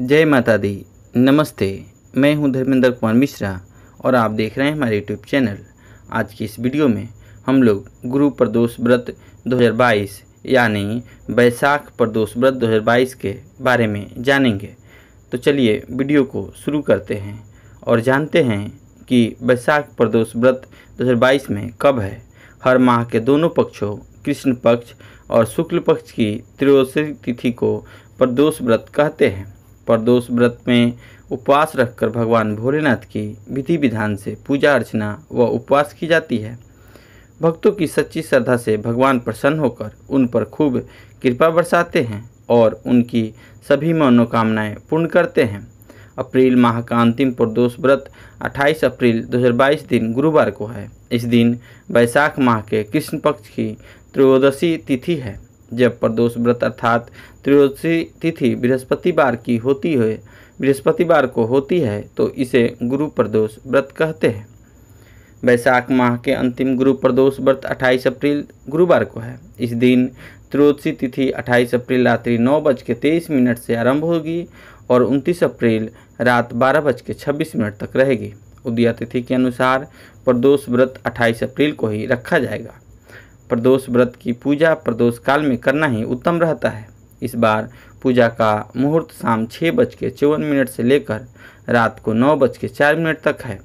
जय माता दी नमस्ते मैं हूं धर्मेंद्र कुमार मिश्रा और आप देख रहे हैं हमारे यूट्यूब चैनल आज की इस वीडियो में हम लोग गुरु प्रदोष व्रत 2022 यानी बैसाख प्रदोष व्रत 2022 के बारे में जानेंगे तो चलिए वीडियो को शुरू करते हैं और जानते हैं कि बैसाख प्रदोष व्रत 2022 में कब है हर माह के दोनों पक्षों कृष्ण पक्ष और शुक्ल पक्ष की त्रियोदशी तिथि को प्रदोष व्रत कहते हैं प्रदोष व्रत में उपवास रखकर भगवान भोलेनाथ की विधि विधान से पूजा अर्चना व उपवास की जाती है भक्तों की सच्ची श्रद्धा से भगवान प्रसन्न होकर उन पर खूब कृपा बरसाते हैं और उनकी सभी मनोकामनाएं पूर्ण करते हैं अप्रैल माह का अंतिम प्रदोष व्रत 28 अप्रैल 2022 दिन गुरुवार को है इस दिन वैशाख माह के कृष्ण पक्ष की त्रयोदशी तिथि है जब प्रदोष व्रत अर्थात त्रियोदशी तिथि बृहस्पतिवार की होती है बृहस्पतिवार को होती है तो इसे गुरु प्रदोष व्रत कहते हैं वैशाख माह के अंतिम गुरु प्रदोष व्रत 28 अप्रैल गुरुवार को है इस दिन त्रियोदशी तिथि 28 अप्रैल रात्रि नौ बज के तेईस मिनट से आरंभ होगी और 29 अप्रैल रात बारह बज के छब्बीस मिनट तक रहेगी उदया तिथि के अनुसार प्रदोष व्रत 28 अप्रैल को ही रखा जाएगा प्रदोष व्रत की पूजा प्रदोष काल में करना ही उत्तम रहता है इस बार पूजा का मुहूर्त शाम छः बज के चौवन मिनट से लेकर रात को नौ बज के चार मिनट तक है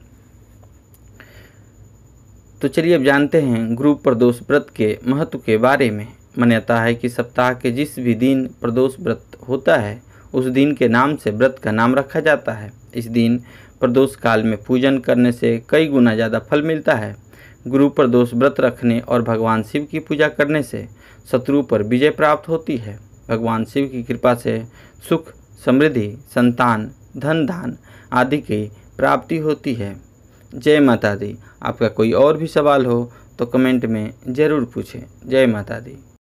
तो चलिए अब जानते हैं गुरु प्रदोष व्रत के महत्व के बारे में मान्यता है कि सप्ताह के जिस भी दिन प्रदोष व्रत होता है उस दिन के नाम से व्रत का नाम रखा जाता है इस दिन प्रदोष काल में पूजन करने से कई गुना ज़्यादा फल मिलता है गुरु पर दोष व्रत रखने और भगवान शिव की पूजा करने से शत्रु पर विजय प्राप्त होती है भगवान शिव की कृपा से सुख समृद्धि संतान धन दान आदि की प्राप्ति होती है जय माता दी आपका कोई और भी सवाल हो तो कमेंट में ज़रूर पूछें जय माता दी